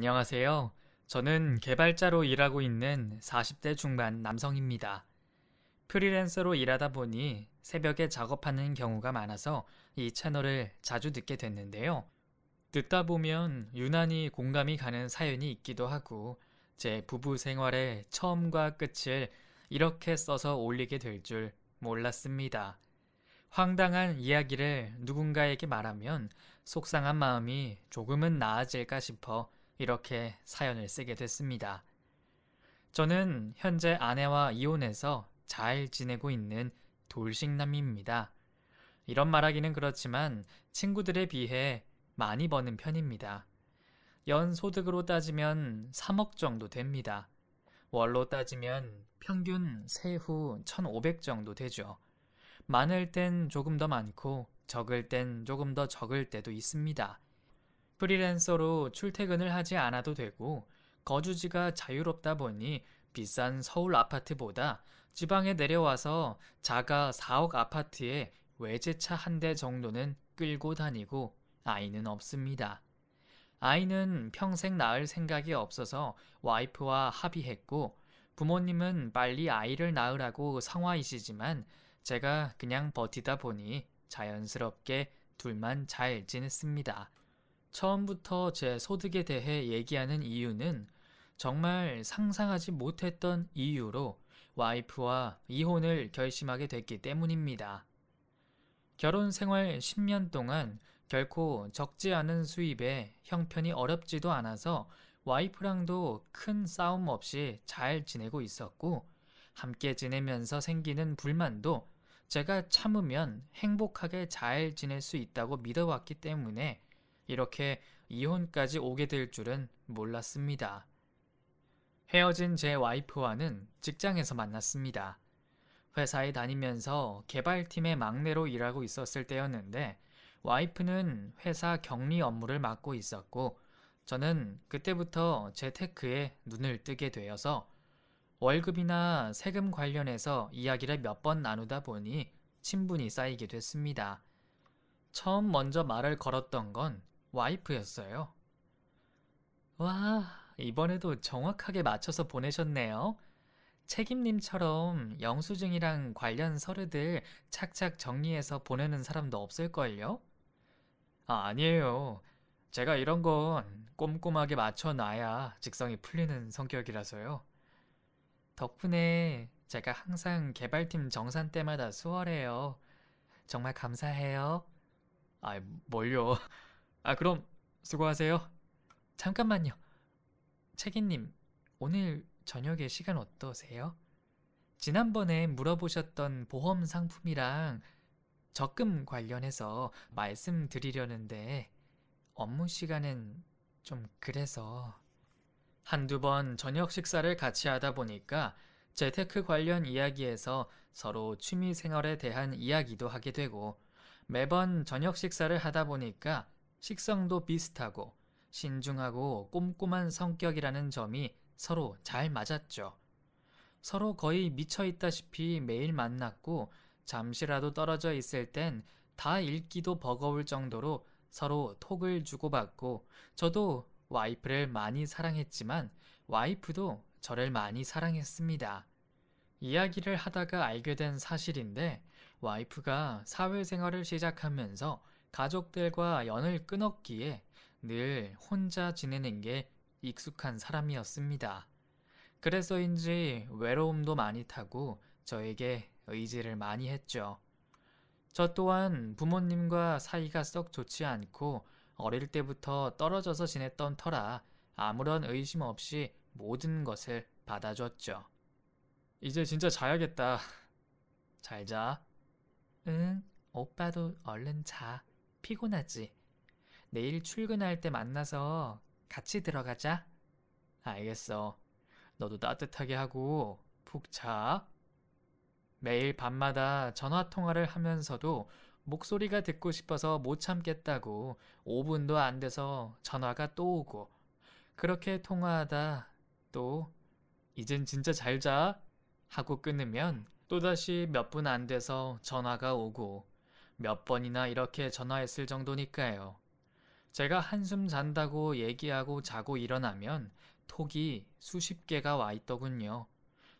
안녕하세요. 저는 개발자로 일하고 있는 40대 중반 남성입니다. 프리랜서로 일하다 보니 새벽에 작업하는 경우가 많아서 이 채널을 자주 듣게 됐는데요. 듣다 보면 유난히 공감이 가는 사연이 있기도 하고 제 부부 생활의 처음과 끝을 이렇게 써서 올리게 될 줄 몰랐습니다. 황당한 이야기를 누군가에게 말하면 속상한 마음이 조금은 나아질까 싶어 이렇게 사연을 쓰게 됐습니다. 저는 현재 아내와 이혼해서 잘 지내고 있는 돌싱남입니다. 이런 말하기는 그렇지만 친구들에 비해 많이 버는 편입니다. 연 소득으로 따지면 3억 정도 됩니다. 월로 따지면 평균 세후 1,500 정도 되죠. 많을 땐 조금 더 많고 적을 땐 조금 더 적을 때도 있습니다. 프리랜서로 출퇴근을 하지 않아도 되고 거주지가 자유롭다 보니 비싼 서울 아파트보다 지방에 내려와서 자가 4억 아파트에 외제차 한 대 정도는 끌고 다니고 아이는 없습니다. 아이는 평생 낳을 생각이 없어서 와이프와 합의했고 부모님은 빨리 아이를 낳으라고 성화이시지만 제가 그냥 버티다 보니 자연스럽게 둘만 잘 지냈습니다. 처음부터 제 소득에 대해 얘기하는 이유는 정말 상상하지 못했던 이유로 와이프와 이혼을 결심하게 됐기 때문입니다. 결혼 생활 10년 동안 결코 적지 않은 수입에 형편이 어렵지도 않아서 와이프랑도 큰 싸움 없이 잘 지내고 있었고 함께 지내면서 생기는 불만도 제가 참으면 행복하게 잘 지낼 수 있다고 믿어왔기 때문에 이렇게 이혼까지 오게 될 줄은 몰랐습니다. 헤어진 제 와이프와는 직장에서 만났습니다. 회사에 다니면서 개발팀의 막내로 일하고 있었을 때였는데 와이프는 회사 격리 업무를 맡고 있었고 저는 그때부터 재테크에 눈을 뜨게 되어서 월급이나 세금 관련해서 이야기를 몇 번 나누다 보니 친분이 쌓이게 됐습니다. 처음 먼저 말을 걸었던 건 와이프였어요. 와, 이번에도 정확하게 맞춰서 보내셨네요. 책임님처럼 영수증이랑 관련 서류들 착착 정리해서 보내는 사람도 없을걸요? 아, 아니에요. 제가 이런 건 꼼꼼하게 맞춰놔야 직성이 풀리는 성격이라서요. 덕분에 제가 항상 개발팀 정산 때마다 수월해요. 정말 감사해요. 아, 뭘요? 아 그럼 수고하세요. 잠깐만요. 책임님, 오늘 저녁에 시간 어떠세요? 지난번에 물어보셨던 보험 상품이랑 적금 관련해서 말씀드리려는데 업무 시간은좀 그래서 한두 번 저녁 식사를 같이 하다 보니까 재테크 관련 이야기에서 서로 취미 생활에 대한 이야기도 하게 되고 매번 저녁 식사를 하다 보니까 식성도 비슷하고 신중하고 꼼꼼한 성격이라는 점이 서로 잘 맞았죠. 서로 거의 미쳐 있다시피 매일 만났고 잠시라도 떨어져 있을 땐 다 읽기도 버거울 정도로 서로 톡을 주고받고 저도 와이프를 많이 사랑했지만 와이프도 저를 많이 사랑했습니다. 이야기를 하다가 알게 된 사실인데 와이프가 사회생활을 시작하면서 가족들과 연을 끊었기에 늘 혼자 지내는 게 익숙한 사람이었습니다. 그래서인지 외로움도 많이 타고 저에게 의지를 많이 했죠. 저 또한 부모님과 사이가 썩 좋지 않고 어릴 때부터 떨어져서 지냈던 터라 아무런 의심 없이 모든 것을 받아줬죠. 이제 진짜 자야겠다. 잘 자. 응, 오빠도 얼른 자. 피곤하지. 내일 출근할 때 만나서 같이 들어가자. 알겠어. 너도 따뜻하게 하고 푹 자. 매일 밤마다 전화 통화를 하면서도 목소리가 듣고 싶어서 못 참겠다고 5분도 안 돼서 전화가 또 오고 그렇게 통화하다 또 이젠 진짜 잘 자 하고 끊으면 또다시 몇 분 안 돼서 전화가 오고 몇 번이나 이렇게 전화했을 정도니까요. 제가 한숨 잔다고 얘기하고 자고 일어나면 톡이 수십 개가 와 있더군요.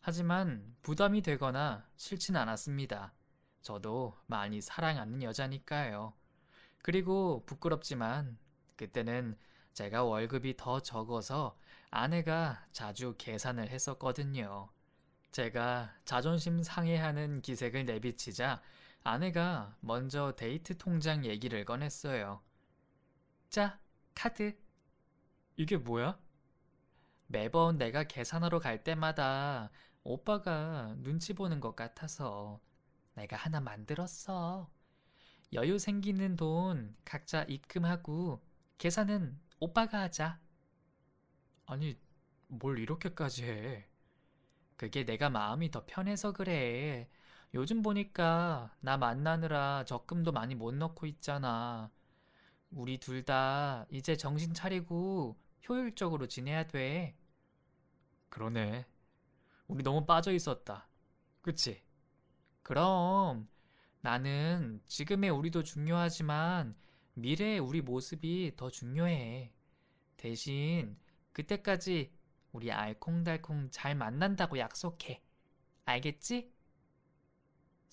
하지만 부담이 되거나 싫진 않았습니다. 저도 많이 사랑하는 여자니까요. 그리고 부끄럽지만 그때는 제가 월급이 더 적어서 아내가 자주 계산을 했었거든요. 제가 자존심 상해하는 기색을 내비치자 아내가 먼저 데이트 통장 얘기를 꺼냈어요. 자, 카드. 이게 뭐야? 매번 내가 계산하러 갈 때마다 오빠가 눈치 보는 것 같아서 내가 하나 만들었어. 여유 생기는 돈 각자 입금하고 계산은 오빠가 하자. 아니, 뭘 이렇게까지 해? 그게 내가 마음이 더 편해서 그래. 요즘 보니까 나 만나느라 적금도 많이 못 넣고 있잖아. 우리 둘 다 이제 정신 차리고 효율적으로 지내야 돼. 그러네. 우리 너무 빠져 있었다. 그치? 그럼 나는 지금의 우리도 중요하지만 미래의 우리 모습이 더 중요해. 대신 그때까지 우리 알콩달콩 잘 만난다고 약속해. 알겠지?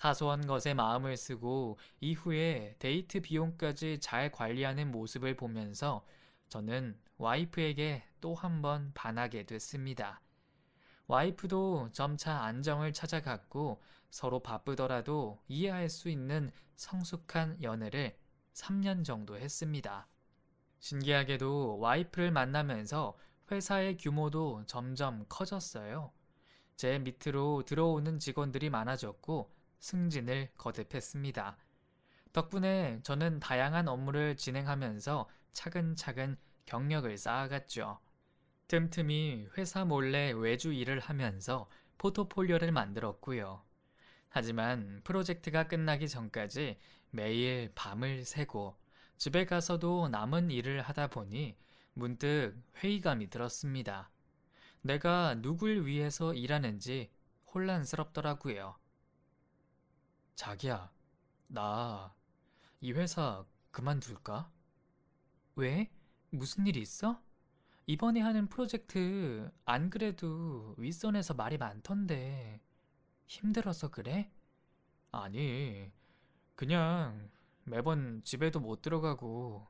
사소한 것에 마음을 쓰고 이후에 데이트 비용까지 잘 관리하는 모습을 보면서 저는 와이프에게 또 한 번 반하게 됐습니다. 와이프도 점차 안정을 찾아갔고 서로 바쁘더라도 이해할 수 있는 성숙한 연애를 3년 정도 했습니다. 신기하게도 와이프를 만나면서 회사의 규모도 점점 커졌어요. 제 밑으로 들어오는 직원들이 많아졌고 승진을 거듭했습니다. 덕분에 저는 다양한 업무를 진행하면서 차근차근 경력을 쌓아갔죠. 틈틈이 회사 몰래 외주 일을 하면서 포트폴리오를 만들었고요. 하지만 프로젝트가 끝나기 전까지 매일 밤을 새고 집에 가서도 남은 일을 하다 보니 문득 회의감이 들었습니다. 내가 누굴 위해서 일하는지 혼란스럽더라고요. 자기야, 나 이 회사 그만둘까? 왜? 무슨 일 있어? 이번에 하는 프로젝트 안 그래도 윗선에서 말이 많던데 힘들어서 그래? 아니, 그냥 매번 집에도 못 들어가고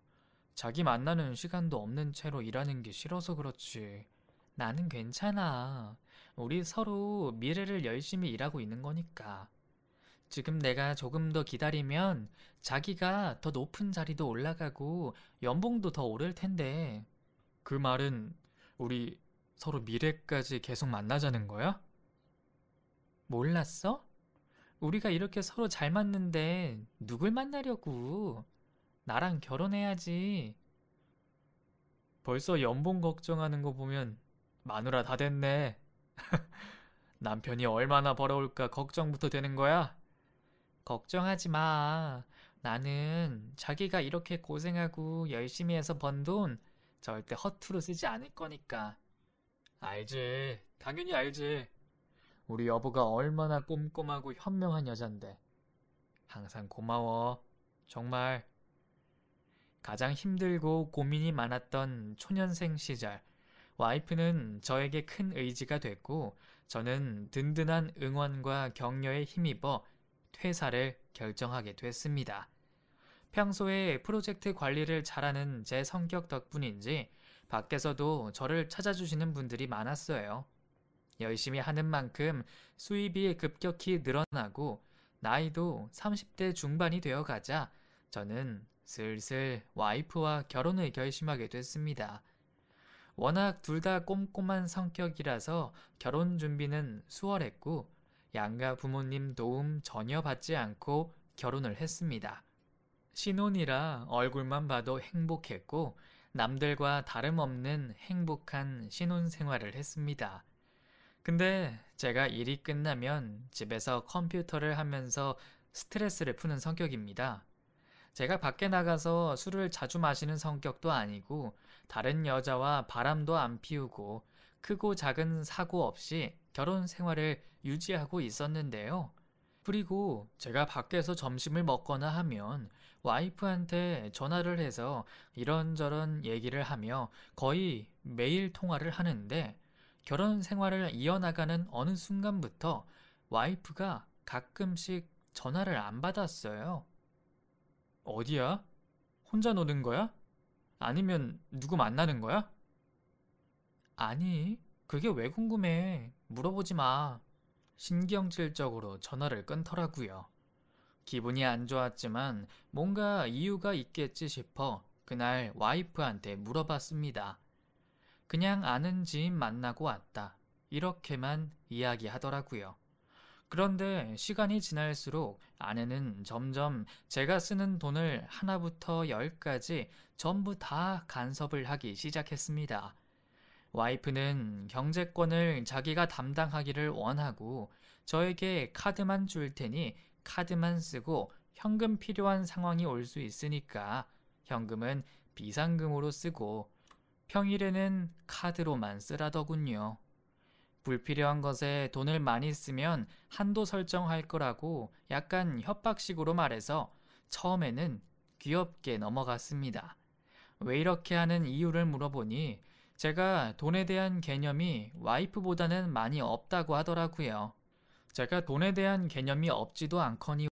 자기 만나는 시간도 없는 채로 일하는 게 싫어서 그렇지. 나는 괜찮아. 우리 서로 미래를 열심히 일하고 있는 거니까. 지금 내가 조금 더 기다리면 자기가 더 높은 자리도 올라가고 연봉도 더 오를 텐데. 그 말은 우리 서로 미래까지 계속 만나자는 거야? 몰랐어? 우리가 이렇게 서로 잘 맞는데 누굴 만나려고. 나랑 결혼해야지. 벌써 연봉 걱정하는 거 보면 마누라 다 됐네. 남편이 얼마나 벌어올까 걱정부터 되는 거야? 걱정하지 마. 나는 자기가 이렇게 고생하고 열심히 해서 번 돈 절대 허투루 쓰지 않을 거니까. 알지. 당연히 알지. 우리 여보가 얼마나 꼼꼼하고 현명한 여잔데. 항상 고마워. 정말. 가장 힘들고 고민이 많았던 초년생 시절. 와이프는 저에게 큰 의지가 됐고, 저는 든든한 응원과 격려에 힘입어 퇴사를 결정하게 됐습니다. 평소에 프로젝트 관리를 잘하는 제 성격 덕분인지 밖에서도 저를 찾아주시는 분들이 많았어요. 열심히 하는 만큼 수입이 급격히 늘어나고 나이도 30대 중반이 되어 가자 저는 슬슬 와이프와 결혼을 결심하게 됐습니다. 워낙 둘 다 꼼꼼한 성격이라서 결혼 준비는 수월했고 양가 부모님 도움 전혀 받지 않고 결혼을 했습니다. 신혼이라 얼굴만 봐도 행복했고 남들과 다름없는 행복한 신혼 생활을 했습니다. 근데 제가 일이 끝나면 집에서 컴퓨터를 하면서 스트레스를 푸는 성격입니다. 제가 밖에 나가서 술을 자주 마시는 성격도 아니고 다른 여자와 바람도 안 피우고 크고 작은 사고 없이 결혼 생활을 유지하고 있었는데요. 그리고 제가 밖에서 점심을 먹거나 하면 와이프한테 전화를 해서 이런저런 얘기를 하며 거의 매일 통화를 하는데 결혼 생활을 이어나가는 어느 순간부터 와이프가 가끔씩 전화를 안 받았어요. 어디야? 혼자 노는 거야? 아니면 누구 만나는 거야? 아니, 그게 왜 궁금해? 물어보지 마. 신경질적으로 전화를 끊더라고요. 기분이 안 좋았지만 뭔가 이유가 있겠지 싶어 그날 와이프한테 물어봤습니다. 그냥 아는 지인 만나고 왔다. 이렇게만 이야기하더라고요. 그런데 시간이 지날수록 아내는 점점 제가 쓰는 돈을 하나부터 열까지 전부 다 간섭을 하기 시작했습니다. 와이프는 경제권을 자기가 담당하기를 원하고 저에게 카드만 줄 테니 카드만 쓰고 현금 필요한 상황이 올 수 있으니까 현금은 비상금으로 쓰고 평일에는 카드로만 쓰라더군요. 불필요한 것에 돈을 많이 쓰면 한도 설정할 거라고 약간 협박식으로 말해서 처음에는 귀엽게 넘어갔습니다. 왜 이렇게 하는 이유를 물어보니 제가 돈에 대한 개념이 와이프보다는 많이 없다고 하더라고요. 제가 돈에 대한 개념이 없지도 않거니